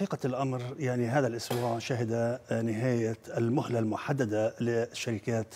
حقيقة الأمر يعني هذا الأسبوع شهد نهاية المهلة المحددة للشركات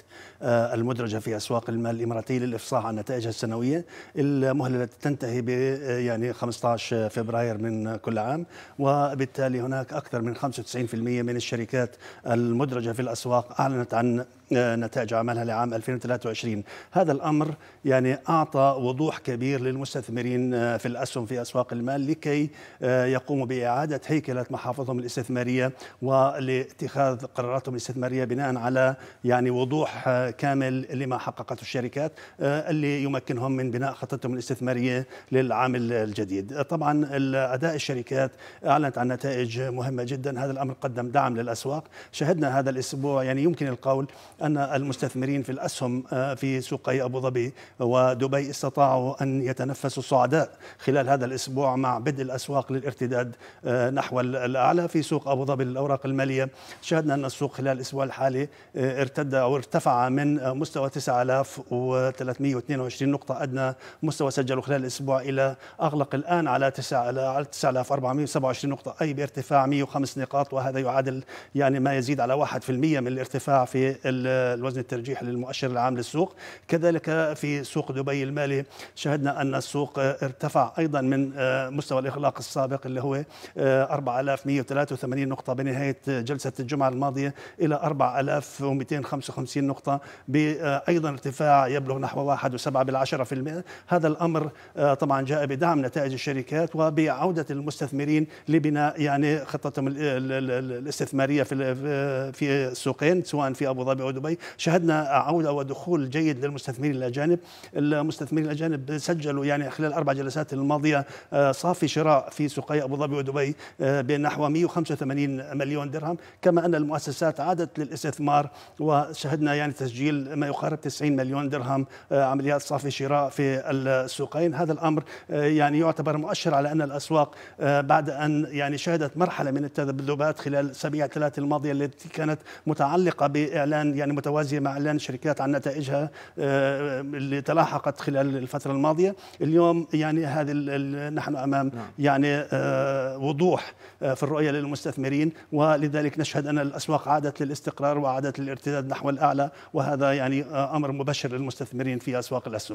آه، المدرجة في أسواق المال الإماراتي للإفصاح عن نتائجها السنوية المهلة التي تنتهي ب آه، يعني 15 فبراير من كل عام وبالتالي هناك أكثر من 95% من الشركات المدرجة في الأسواق أعلنت عن نتائج أعمالها لعام 2023 هذا الأمر يعني أعطى وضوح كبير للمستثمرين آه، في الأسهم في أسواق المال لكي آه، يقوموا بإعادة هيكلة محافظهم الاستثمارية ولاتخاذ قراراتهم الاستثمارية بناء على يعني وضوح آه، كامل لما حققته الشركات اللي يمكنهم من بناء خطتهم الاستثمارية للعام الجديد طبعا أداء الشركات أعلنت عن نتائج مهمة جدا هذا الأمر قدم دعم للأسواق شهدنا هذا الأسبوع يعني يمكن القول أن المستثمرين في الأسهم آه، في سوقي أبو ظبي ودبي استطاعوا أن يتنفسوا الصعداء خلال هذا الأسبوع مع بدء الأسواق للارتداد آه، نحو الأعلى في سوق أبو ظبي للاوراق المالية شاهدنا أن السوق خلال الأسبوع الحالي آه، ارتد أو ارتفع من مستوى 9322 نقطة أدنى مستوى سجله خلال الأسبوع إلى أغلق الآن على 9427 نقطة أي بارتفاع 105 نقاط وهذا يعادل يعني ما يزيد على 1% من الارتفاع في الوزن الترجيح للمؤشر العام للسوق كذلك في سوق دبي المالي شهدنا أن السوق ارتفع أيضا من آه، مستوى الإغلاق السابق اللي هو 4183 آه، نقطة بنهاية جلسة الجمعة الماضية إلى 4255 نقطة بأيضا آه، ارتفاع يبلغ نحو 1.7 بالعشرة في المئة هذا الأمر طبعا جاء بدعم نتائج الشركات وبعودة المستثمرين لبناء يعني خطتهم الاستثمارية في السوقين سواء في أبو ظبي أو ودبي شهدنا عوده ودخول جيد للمستثمرين الاجانب المستثمرين الاجانب سجلوا يعني خلال الأربع جلسات الماضيه آه، صافي شراء في سوقي ابو ظبي ودبي آه، بنحو 185 مليون درهم كما ان المؤسسات عادت للاستثمار وشهدنا يعني تسجيل ما يقارب 90 مليون درهم آه، عمليات صافي شراء في السوقين هذا الامر يعني يعتبر مؤشر على ان الاسواق بعد ان يعني شهدت مرحله من التذبذبات خلال الاسابيع الثلاث الماضيه التي كانت متعلقه باعلان يعني يعني متوازيه مع اعلان الشركات عن نتائجها آه، اللي تلاحقت خلال الفتره الماضيه اليوم يعني هذه نحن امام نعم. يعني آه، وضوح آه، في الرؤيه للمستثمرين ولذلك نشهد ان الاسواق عادت للاستقرار وعادت للارتداد نحو الاعلى وهذا يعني امر مبشر للمستثمرين في اسواق الاسهم